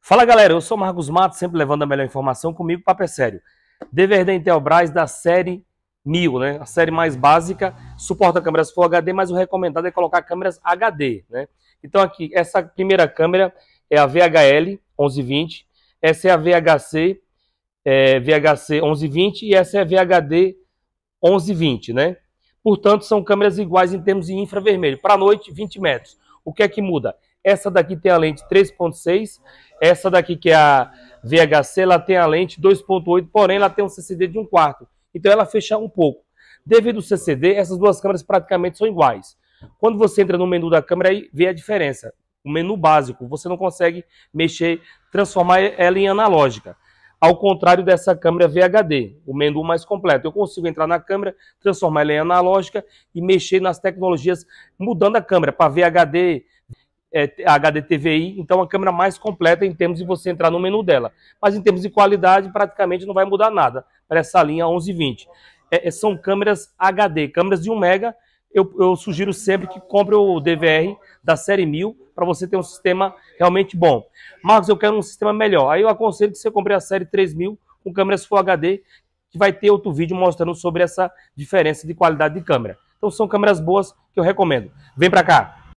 Fala galera, eu sou Marcos Matos, sempre levando a melhor informação comigo, papo é sério. DVD Intelbras da série 1000, né? A série mais básica, suporta câmeras Full HD, mas o recomendado é colocar câmeras HD, né? Então aqui, essa primeira câmera é a VHL 1120, essa é a VHC, é, VHC 1120 e essa é a VHD 1120, né? Portanto, são câmeras iguais em termos de infravermelho. Para noite, 20 metros. O que é que muda? Essa daqui tem a lente 3.6, essa daqui que é a VHC, ela tem a lente 2.8, porém ela tem um CCD de 1 quarto. Então ela fecha um pouco. Devido ao CCD, essas duas câmeras praticamente são iguais. Quando você entra no menu da câmera, aí vê a diferença. O menu básico, você não consegue mexer, transformar ela em analógica ao contrário dessa câmera VHD, o menu mais completo. Eu consigo entrar na câmera, transformar ela em analógica e mexer nas tecnologias, mudando a câmera para VHD, é, HDTVI, então a câmera mais completa em termos de você entrar no menu dela. Mas em termos de qualidade, praticamente não vai mudar nada para essa linha 1120. É, é, são câmeras HD, câmeras de 1 mega. Eu, eu sugiro sempre que compre o DVR da série 1000 para você ter um sistema realmente bom. Marcos, eu quero um sistema melhor. Aí eu aconselho que você compre a série 3000 com câmeras Full HD, que vai ter outro vídeo mostrando sobre essa diferença de qualidade de câmera. Então são câmeras boas que eu recomendo. Vem para cá.